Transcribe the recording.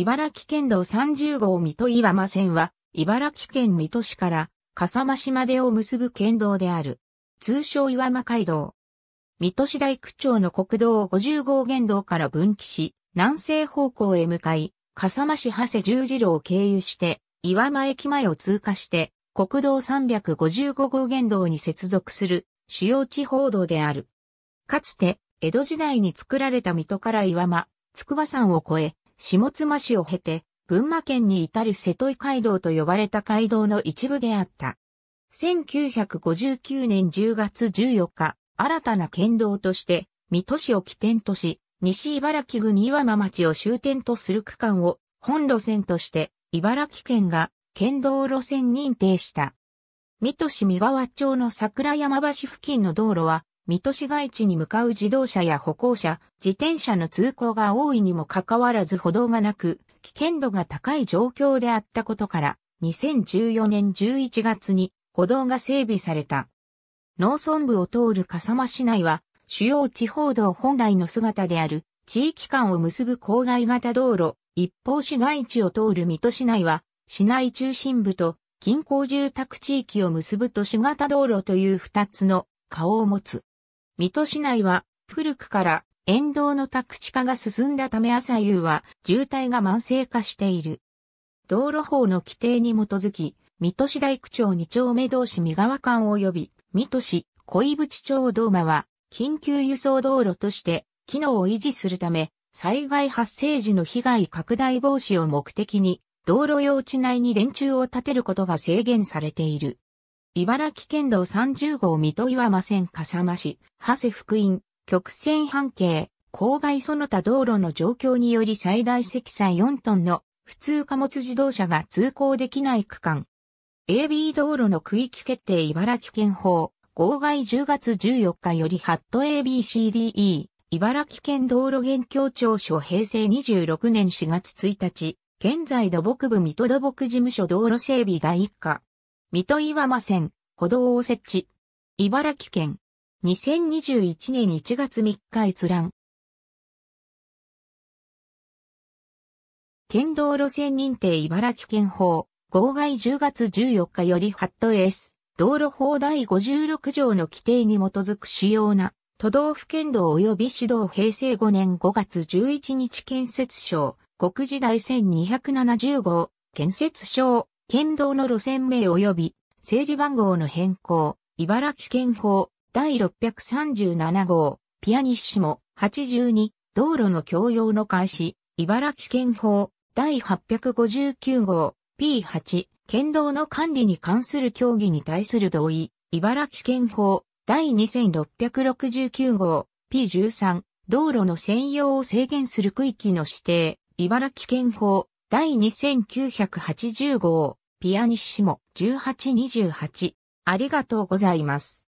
茨城県道30号水戸岩間線は、茨城県水戸市から笠間市までを結ぶ県道である。通称岩間街道。水戸市大区長の国道50号県道から分岐し、南西方向へ向かい、笠間市長谷十字路を経由して、岩間駅前を通過して、国道355号県道に接続する主要地方道である。かつて、江戸時代に作られた水戸から岩間、筑波山を越え、下妻市を経て、群馬県に至る瀬戸井街道と呼ばれた街道の一部であった。1959年10月14日、新たな県道として、水戸市を起点とし、西茨城郡岩間町を終点とする区間を本路線として、茨城県が県道路線認定した。水戸市三河町の桜山橋付近の道路は、水戸市街地に向かう自動車や歩行者、自転車の通行が多いにもかかわらず歩道がなく、危険度が高い状況であったことから、2014年11月に歩道が整備された。農村部を通る笠間市内は、主要地方道本来の姿である、地域間を結ぶ郊外型道路、一方市街地を通る水戸市内は、市内中心部と近郊住宅地域を結ぶ都市型道路という二つの顔を持つ。水戸市内は古くから沿道の宅地化が進んだため朝夕は渋滞が慢性化している。道路法の規定に基づき、水戸市大区町二丁目同士三河間及び、水戸市小井淵町道間は、緊急輸送道路として、機能を維持するため、災害発生時の被害拡大防止を目的に、道路用地内に電柱を建てることが制限されている。茨城県道30号水戸岩間線笠間市、長谷福院、曲線半径、勾配その他道路の状況により最大積載4トンの普通貨物自動車が通行できない区間。AB 道路の区域決定茨城県法、号外10月14日よりハット ABCDE、茨城県道路現況調書平成26年4月1日、現在土木部水戸土木事務所道路整備第一課。水戸岩間線、歩道を設置。茨城県、2021年1月3日閲覧。県道路線認定茨城県法、号外10月14日よりハット S、道路法第56条の規定に基づく主要な都道府県道及び市道平成5年5月11日建設省、国時第1270号、建設省、県道の路線名及び整理番号の変更、茨城県法第637号、ピアニッシモ82、道路の共用の開始、茨城県法第859号、P8、県道の管理に関する協議に対する同意、茨城県法第2669号、P13、道路の専用を制限する区域の指定、茨城県法第2980号、ピアニッシモ1828。ありがとうございます。